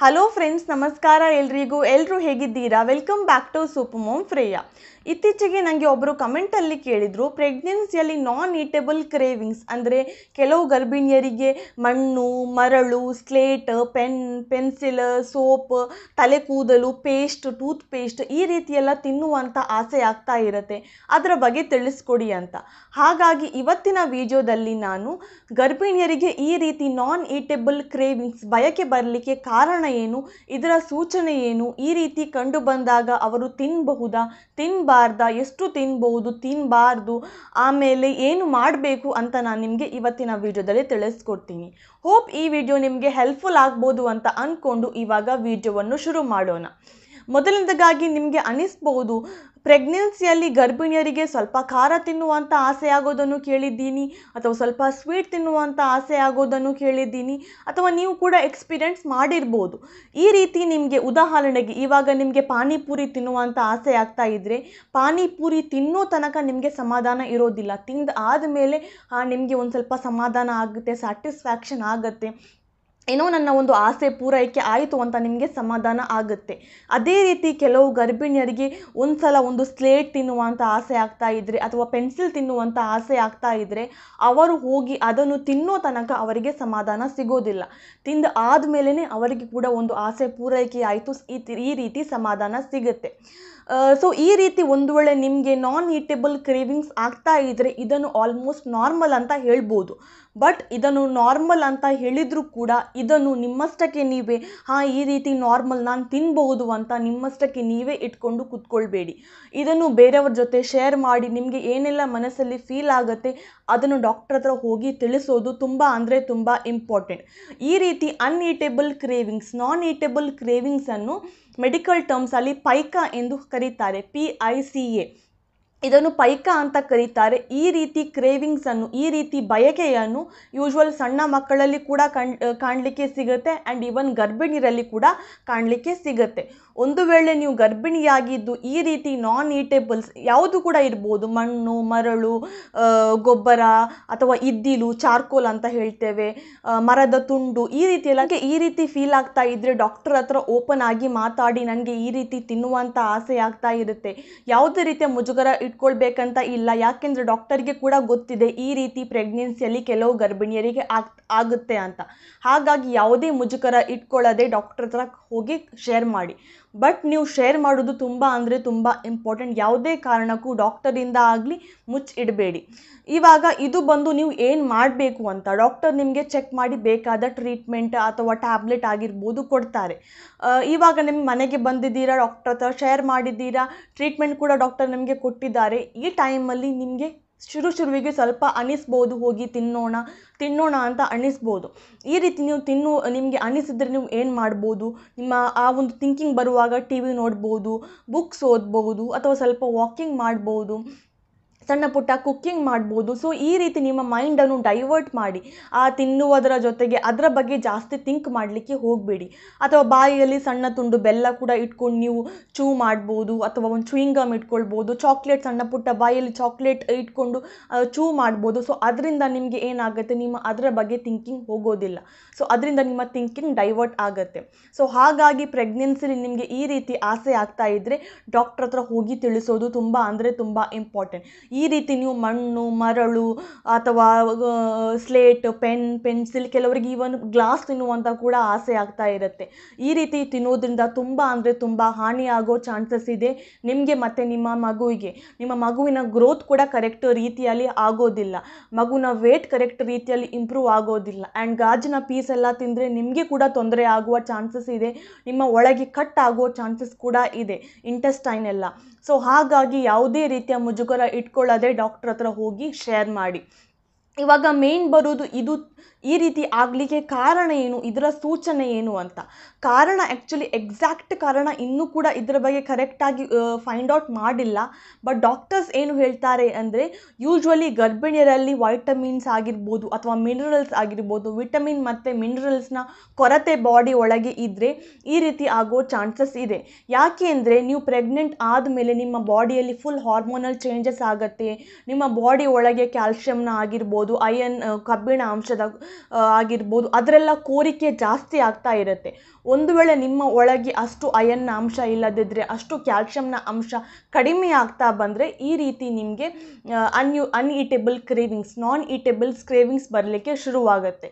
hello friends ನಮಸ್ಕಾರ ಎಲ್ರಿಗೂ ಎಲ್ಲರೂ ಹೇಗಿದ್ದೀರಾ welcome back to Mom Freya ಇತ್ತೀಚೆಗೆ ನನಗೆ ಒಬ್ಬರು ಕಮೆಂಟಲ್ಲಿ ಕೇಳಿದರು ಪ್ರೆಗ್ನೆನ್ಸಿಯಲ್ಲಿ ನಾನ್ ಈಟೇಬಲ್ ಕ್ರೇವಿಂಗ್ಸ್ ಅಂದರೆ ಕೆಲವು ಗರ್ಭಿಣಿಯರಿಗೆ ಮಣ್ಣು ಮರಳು ಸ್ಲೇಟ್ ಪೆನ್ ಪೆನ್ಸಿಲ್ ಸೋಪ್ ತಲೆ ಕೂದಲು ಪೇಸ್ಟ್ ಟೂತ್ ಪೇಸ್ಟ್ ಈ ರೀತಿಯೆಲ್ಲ ತಿನ್ನುವಂಥ ಆಸೆ ಆಗ್ತಾ ಇರುತ್ತೆ ಅದರ ಬಗ್ಗೆ ತಿಳಿಸ್ಕೊಡಿ ಅಂತ ಹಾಗಾಗಿ ಇವತ್ತಿನ ವಿಡಿಯೋದಲ್ಲಿ ನಾನು ಗರ್ಭಿಣಿಯರಿಗೆ ಈ ರೀತಿ ನಾನ್ ಈಟೇಬಲ್ ಕ್ರೇವಿಂಗ್ಸ್ ಬಯಕೆ ಬರಲಿಕ್ಕೆ ಕಾರಣ ಏನು ಇದರ ಸೂಚನೆ ಏನು ಈ ರೀತಿ ಕಂಡು ಬಂದಾಗ ಅವರು ತಿನ್ನಬಹುದಾ ತಿನ್ಬಾರ್ದ ಎಷ್ಟು ತಿನ್ಬಹುದು ತಿನ್ನಬಾರ್ದು ಆಮೇಲೆ ಏನು ಮಾಡಬೇಕು ಅಂತ ನಾನು ನಿಮಗೆ ಇವತ್ತಿನ ವಿಡಿಯೋದಲ್ಲಿ ತಿಳಿಸ್ಕೊಡ್ತೀನಿ ಹೋಪ್ ಈ ವಿಡಿಯೋ ನಿಮಗೆ ಹೆಲ್ಪ್ಫುಲ್ ಆಗ್ಬೋದು ಅಂತ ಅಂದ್ಕೊಂಡು ಇವಾಗ ವಿಡಿಯೋವನ್ನು ಶುರು ಮಾಡೋಣ ಮೊದಲನೇದಾಗಿ ನಿಮಗೆ ಅನಿಸ್ಬೋದು ಪ್ರೆಗ್ನೆನ್ಸಿಯಲ್ಲಿ ಗರ್ಭಿಣಿಯರಿಗೆ ಸ್ವಲ್ಪ ಖಾರ ತಿನ್ನುವಂಥ ಆಸೆ ಆಗೋದನ್ನು ಕೇಳಿದ್ದೀನಿ ಅಥವಾ ಸ್ವಲ್ಪ ಸ್ವೀಟ್ ತಿನ್ನುವಂಥ ಆಸೆ ಆಗೋದನ್ನು ಕೇಳಿದ್ದೀನಿ ಅಥವಾ ನೀವು ಕೂಡ ಎಕ್ಸ್ಪೀರಿಯೆನ್ಸ್ ಮಾಡಿರ್ಬೋದು ಈ ರೀತಿ ನಿಮಗೆ ಉದಾಹರಣೆಗೆ ಇವಾಗ ನಿಮಗೆ ಪಾನಿಪುರಿ ತಿನ್ನುವಂಥ ಆಸೆ ಆಗ್ತಾ ಇದ್ದರೆ ಪಾನಿಪುರಿ ತಿನ್ನೋ ತನಕ ನಿಮಗೆ ಸಮಾಧಾನ ಇರೋದಿಲ್ಲ ತಿಂದು ಆದಮೇಲೆ ನಿಮಗೆ ಒಂದು ಸ್ವಲ್ಪ ಸಮಾಧಾನ ಆಗುತ್ತೆ ಸ್ಯಾಟಿಸ್ಫ್ಯಾಕ್ಷನ್ ಆಗುತ್ತೆ ಏನೋ ನನ್ನ ಒಂದು ಆಸೆ ಪೂರೈಕೆ ಆಯಿತು ಅಂತ ನಿಮಗೆ ಸಮಾಧಾನ ಆಗುತ್ತೆ ಅದೇ ರೀತಿ ಕೆಲವು ಗರ್ಭಿಣಿಯರಿಗೆ ಒಂದು ಸಲ ಒಂದು ಸ್ಲೇಟ್ ತಿನ್ನುವಂಥ ಆಸೆ ಆಗ್ತಾ ಇದ್ದರೆ ಅಥವಾ ಪೆನ್ಸಿಲ್ ತಿನ್ನುವಂಥ ಆಸೆ ಆಗ್ತಾ ಇದ್ದರೆ ಅವರು ಹೋಗಿ ಅದನ್ನು ತಿನ್ನೋ ತನಕ ಅವರಿಗೆ ಸಮಾಧಾನ ಸಿಗೋದಿಲ್ಲ ತಿಂದು ಆದಮೇಲೆ ಅವರಿಗೆ ಕೂಡ ಒಂದು ಆಸೆ ಪೂರೈಕೆ ಆಯಿತು ಈ ರೀತಿ ಸಮಾಧಾನ ಸಿಗುತ್ತೆ ಸೊ ಈ ರೀತಿ ಒಂದು ವೇಳೆ ನಿಮಗೆ ನಾನ್ ಈಟೇಬಲ್ ಕ್ರೇವಿಂಗ್ಸ್ ಆಗ್ತಾ ಇದ್ದರೆ ಇದನ್ನು ಆಲ್ಮೋಸ್ಟ್ ನಾರ್ಮಲ್ ಅಂತ ಹೇಳ್ಬೋದು ಬಟ್ ಇದನ್ನು ನಾರ್ಮಲ್ ಅಂತ ಹೇಳಿದರೂ ಕೂಡ ಇದನ್ನು ನಿಮ್ಮಷ್ಟಕ್ಕೆ ನೀವೇ ಹಾಂ ಈ ರೀತಿ ನಾರ್ಮಲ್ ನಾನು ತಿನ್ಬಹುದು ಅಂತ ನಿಮ್ಮಷ್ಟಕ್ಕೆ ನೀವೇ ಇಟ್ಕೊಂಡು ಕುತ್ಕೊಳ್ಬೇಡಿ ಇದನ್ನು ಬೇರೆಯವ್ರ ಜೊತೆ ಶೇರ್ ಮಾಡಿ ನಿಮಗೆ ಏನೆಲ್ಲ ಮನಸ್ಸಲ್ಲಿ ಫೀಲ್ ಆಗುತ್ತೆ ಅದನ್ನು ಡಾಕ್ಟ್ರ್ ಹತ್ರ ಹೋಗಿ ತಿಳಿಸೋದು ತುಂಬ ಅಂದರೆ ತುಂಬ ಇಂಪಾರ್ಟೆಂಟ್ ಈ ರೀತಿ ಅನ್ಈಟೇಬಲ್ ಕ್ರೇವಿಂಗ್ಸ್ ನಾನ್ ಈಟೇಬಲ್ ಕ್ರೇವಿಂಗ್ಸನ್ನು ಮೆಡಿಕಲ್ ಟರ್ಮ್ಸಲ್ಲಿ ಪೈಕ ಎಂದು ಕರೀತಾರೆ ಪಿ ಐ ಸಿ ಎ ಇದನ್ನು ಪೈಕ ಅಂತ ಕರೀತಾರೆ ಈ ರೀತಿ ಕ್ರೇವಿಂಗ್ಸನ್ನು ಈ ರೀತಿ ಬಯಕೆಯನ್ನು ಯೂಶ್ವಲ್ ಸಣ್ಣ ಮಕ್ಕಳಲ್ಲಿ ಕೂಡ ಕಾಣ್ ಕಾಣಲಿಕ್ಕೆ ಸಿಗುತ್ತೆ ಆ್ಯಂಡ್ ಈವನ್ ಗರ್ಭಿಣಿಯರಲ್ಲಿ ಕೂಡ ಕಾಣಲಿಕ್ಕೆ ಸಿಗುತ್ತೆ ಒಂದು ವೇಳೆ ನೀವು ಗರ್ಭಿಣಿಯಾಗಿದ್ದು ಈ ರೀತಿ ನಾನ್ ಈಟೇಬಲ್ಸ್ ಯಾವುದು ಕೂಡ ಇರ್ಬೋದು ಮಣ್ಣು ಮರಳು ಗೊಬ್ಬರ ಅಥವಾ ಇದ್ದಿಲು ಚಾರ್ಕೋಲ್ ಅಂತ ಹೇಳ್ತೇವೆ ಮರದ ತುಂಡು ಈ ರೀತಿ ಎಲ್ಲ ಈ ರೀತಿ ಫೀಲ್ ಆಗ್ತಾ ಇದ್ರೆ ಡಾಕ್ಟರ್ ಹತ್ರ ಓಪನ್ ಆಗಿ ಮಾತಾಡಿ ನನಗೆ ಈ ರೀತಿ ತಿನ್ನುವಂಥ ಆಸೆ ಆಗ್ತಾ ಇರುತ್ತೆ ಯಾವುದೇ ರೀತಿಯ ಮುಜುಗರ ಇಟ್ಕೊಳ್ಬೇಕಂತ ಇಲ್ಲ ಯಾಕೆಂದರೆ ಡಾಕ್ಟರ್ಗೆ ಕೂಡ ಗೊತ್ತಿದೆ ಈ ರೀತಿ ಪ್ರೆಗ್ನೆನ್ಸಿಯಲ್ಲಿ ಕೆಲವು ಗರ್ಭಿಣಿಯರಿಗೆ ಆಗ್ ಆಗುತ್ತೆ ಅಂತ ಹಾಗಾಗಿ ಯಾವುದೇ ಮುಜುಗರ ಇಟ್ಕೊಳ್ಳದೆ ಡಾಕ್ಟರ್ ಹತ್ರ ಹೋಗಿ ಶೇರ್ ಮಾಡಿ ಬಟ್ ನೀವು ಶೇರ್ ಮಾಡೋದು ತುಂಬ ಅಂದರೆ ತುಂಬ ಇಂಪಾರ್ಟೆಂಟ್ ಯಾವುದೇ ಕಾರಣಕ್ಕೂ ಡಾಕ್ಟರಿಂದ ಆಗಲಿ ಮುಚ್ಚಿಡಬೇಡಿ ಇವಾಗ ಇದು ಬಂದು ನೀವು ಏನು ಮಾಡಬೇಕು ಅಂತ ಡಾಕ್ಟರ್ ನಿಮಗೆ ಚೆಕ್ ಮಾಡಿ ಬೇಕಾದ ಟ್ರೀಟ್ಮೆಂಟ್ ಅಥವಾ ಟ್ಯಾಬ್ಲೆಟ್ ಆಗಿರ್ಬೋದು ಕೊಡ್ತಾರೆ ಇವಾಗ ನಿಮ್ಮ ಮನೆಗೆ ಬಂದಿದ್ದೀರಾ ಡಾಕ್ಟರ್ ಹತ್ರ ಶೇರ್ ಮಾಡಿದ್ದೀರಾ ಟ್ರೀಟ್ಮೆಂಟ್ ಕೂಡ ಡಾಕ್ಟರ್ ನಿಮಗೆ ಕೊಟ್ಟಿದ್ದಾರೆ ಈ ಟೈಮಲ್ಲಿ ನಿಮಗೆ ಶುರು ಶುರುವಿಗೆ ಸ್ವಲ್ಪ ಅನಿಸ್ಬೋದು ಹೋಗಿ ತಿನ್ನೋಣ ತಿನ್ನೋಣ ಅಂತ ಅನಿಸ್ಬೋದು ಈ ರೀತಿ ನೀವು ತಿನ್ನು ನಿಮಗೆ ಅನಿಸಿದ್ರೆ ನೀವು ಏನು ಮಾಡ್ಬೋದು ನಿಮ್ಮ ಆ ಒಂದು ಥಿಂಕಿಂಗ್ ಬರುವಾಗ ಟಿ ವಿ ನೋಡ್ಬೋದು ಬುಕ್ಸ್ ಓದ್ಬೋದು ಅಥವಾ ಸ್ವಲ್ಪ ವಾಕಿಂಗ್ ಮಾಡ್ಬೋದು ಸಣ್ಣ ಪುಟ್ಟ ಕುಕ್ಕಿಂಗ್ ಮಾಡ್ಬೋದು ಸೊ ಈ ರೀತಿ ನಿಮ್ಮ ಮೈಂಡನ್ನು ಡೈವರ್ಟ್ ಮಾಡಿ ಆ ತಿನ್ನುವುದರ ಜೊತೆಗೆ ಅದರ ಬಗ್ಗೆ ಜಾಸ್ತಿ ಥಿಂಕ್ ಮಾಡಲಿಕ್ಕೆ ಹೋಗಬೇಡಿ ಅಥವಾ ಬಾಯಿಯಲ್ಲಿ ಸಣ್ಣ ತುಂಡು ಬೆಲ್ಲ ಕೂಡ ಇಟ್ಕೊಂಡು ನೀವು ಚೂ ಮಾಡ್ಬೋದು ಅಥವಾ ಒಂದು ಚೂಯಿಂಗಮ್ ಇಟ್ಕೊಳ್ಬೋದು ಚಾಕ್ಲೇಟ್ ಸಣ್ಣ ಪುಟ್ಟ ಬಾಯಿಯಲ್ಲಿ ಚಾಕ್ಲೇಟ್ ಇಟ್ಕೊಂಡು ಚೂ ಮಾಡ್ಬೋದು ಸೊ ಅದರಿಂದ ನಿಮಗೆ ಏನಾಗುತ್ತೆ ನಿಮ್ಮ ಅದರ ಬಗ್ಗೆ ಥಿಂಕಿಂಗ್ ಹೋಗೋದಿಲ್ಲ ಸೊ ಅದರಿಂದ ನಿಮ್ಮ ಥಿಂಕಿಂಗ್ ಡೈವರ್ಟ್ ಆಗುತ್ತೆ ಸೊ ಹಾಗಾಗಿ ಪ್ರೆಗ್ನೆನ್ಸಿಲಿ ನಿಮಗೆ ಈ ರೀತಿ ಆಸೆ ಆಗ್ತಾ ಇದ್ದರೆ ಡಾಕ್ಟ್ರ್ ಹತ್ರ ಹೋಗಿ ತಿಳಿಸೋದು ತುಂಬ ಅಂದರೆ ತುಂಬ ಇಂಪಾರ್ಟೆಂಟ್ ಈ ರೀತಿ ನೀವು ಮಣ್ಣು ಮರಳು ಅಥವಾ ಸ್ಲೇಟ್ ಪೆನ್ ಪೆನ್ಸಿಲ್ ಕೆಲವರಿಗೆ ಈವನ್ ಗ್ಲಾಸ್ ತಿನ್ನುವಂಥ ಕೂಡ ಆಸೆ ಆಗ್ತಾ ಇರುತ್ತೆ ಈ ರೀತಿ ತಿನ್ನೋದ್ರಿಂದ ತುಂಬ ಅಂದರೆ ತುಂಬ ಹಾನಿಯಾಗೋ ಚಾನ್ಸಸ್ ಇದೆ ನಿಮಗೆ ಮತ್ತು ನಿಮ್ಮ ಮಗುವಿಗೆ ನಿಮ್ಮ ಮಗುವಿನ ಗ್ರೋತ್ ಕೂಡ ಕರೆಕ್ಟ್ ರೀತಿಯಲ್ಲಿ ಆಗೋದಿಲ್ಲ ಮಗುನ ವೇಟ್ ಕರೆಕ್ಟ್ ರೀತಿಯಲ್ಲಿ ಇಂಪ್ರೂವ್ ಆಗೋದಿಲ್ಲ ಆ್ಯಂಡ್ ಗಾಜಿನ ಪೀಸ್ ಎಲ್ಲ ತಿಂದರೆ ನಿಮಗೆ ಕೂಡ ತೊಂದರೆ ಆಗುವ ಚಾನ್ಸಸ್ ಇದೆ ನಿಮ್ಮ ಒಳಗೆ ಕಟ್ ಆಗೋ ಚಾನ್ಸಸ್ ಕೂಡ ಇದೆ ಇಂಟೆಸ್ಟೈನ್ ಎಲ್ಲ ಸೊ ಹಾಗಾಗಿ ಯಾವುದೇ ರೀತಿಯ ಮುಜುಗರ ಇಟ್ಕೊಳ್ಳೋ ತಿಳ್ಕೊಳ್ಳೋದೇ ಡಾಕ್ಟ್ರ್ ಹತ್ರ ಹೋಗಿ ಶೇರ್ ಮಾಡಿ ಇವಾಗ ಮೇಯ್ನ್ ಬರೋದು ಇದು ಈ ರೀತಿ ಆಗಲಿಕ್ಕೆ ಕಾರಣ ಏನು ಇದರ ಸೂಚನೆ ಏನು ಅಂತ ಕಾರಣ ಆ್ಯಕ್ಚುಲಿ ಎಕ್ಸಾಕ್ಟ್ ಕಾರಣ ಇನ್ನೂ ಕೂಡ ಇದರ ಬಗ್ಗೆ ಕರೆಕ್ಟಾಗಿ ಫೈಂಡ್ ಔಟ್ ಮಾಡಿಲ್ಲ ಬಟ್ ಡಾಕ್ಟರ್ಸ್ ಏನು ಹೇಳ್ತಾರೆ ಅಂದರೆ ಯೂಶ್ವಲಿ ಗರ್ಭಿಣಿಯರಲ್ಲಿ ವೈಟಮಿನ್ಸ್ ಆಗಿರ್ಬೋದು ಅಥವಾ ಮಿನರಲ್ಸ್ ಆಗಿರ್ಬೋದು ವಿಟಮಿನ್ ಮತ್ತು ಮಿನರಲ್ಸ್ನ ಕೊರತೆ ಬಾಡಿ ಒಳಗೆ ಇದ್ದರೆ ಈ ರೀತಿ ಆಗೋ ಚಾನ್ಸಸ್ ಇದೆ ಯಾಕೆ ಅಂದರೆ ನೀವು ಪ್ರೆಗ್ನೆಂಟ್ ಆದಮೇಲೆ ನಿಮ್ಮ ಬಾಡಿಯಲ್ಲಿ ಫುಲ್ ಹಾರ್ಮೋನಲ್ ಚೇಂಜಸ್ ಆಗುತ್ತೆ ನಿಮ್ಮ ಬಾಡಿ ಒಳಗೆ ಕ್ಯಾಲ್ಶಿಯಮ್ನ ಆಗಿರ್ಬೋದು ಆಗಿರ್ಬೋದು ಅಯನ್ ಕಬ್ಬಿಣ ಅಂಶದ ಆಗಿರ್ಬೋದು ಅದರೆಲ್ಲ ಕೋರಿಕೆ ಜಾಸ್ತಿ ಆಗ್ತಾ ಇರುತ್ತೆ ಒಂದು ವೇಳೆ ನಿಮ್ಮ ಒಳಗೆ ಅಷ್ಟು ಅಯನ್ನ ಅಂಶ ಇಲ್ಲದಿದ್ದರೆ ಅಷ್ಟು ಕ್ಯಾಲ್ಶಿಯಂನ ಅಂಶ ಕಡಿಮೆ ಆಗ್ತಾ ಬಂದರೆ ಈ ರೀತಿ ನಿಮಗೆ ಅನ್ಯು ಅನ್ಇಟೇಬಲ್ ಕ್ರೇವಿಂಗ್ಸ್ ನಾನ್ ಈಟೇಬಲ್ಸ್ ಕ್ರೇವಿಂಗ್ಸ್ ಬರಲಿಕ್ಕೆ ಶುರುವಾಗುತ್ತೆ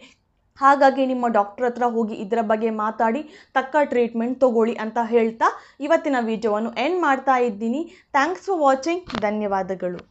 ಹಾಗಾಗಿ ನಿಮ್ಮ ಡಾಕ್ಟರ್ ಹತ್ರ ಹೋಗಿ ಇದರ ಬಗ್ಗೆ ಮಾತಾಡಿ ತಕ್ಕ ಟ್ರೀಟ್ಮೆಂಟ್ ತಗೊಳ್ಳಿ ಅಂತ ಹೇಳ್ತಾ ಇವತ್ತಿನ ವಿಡಿಯೋವನ್ನು ಎಂಡ್ ಮಾಡ್ತಾ ಇದ್ದೀನಿ ಥ್ಯಾಂಕ್ಸ್ ಫಾರ್ ವಾಚಿಂಗ್ ಧನ್ಯವಾದಗಳು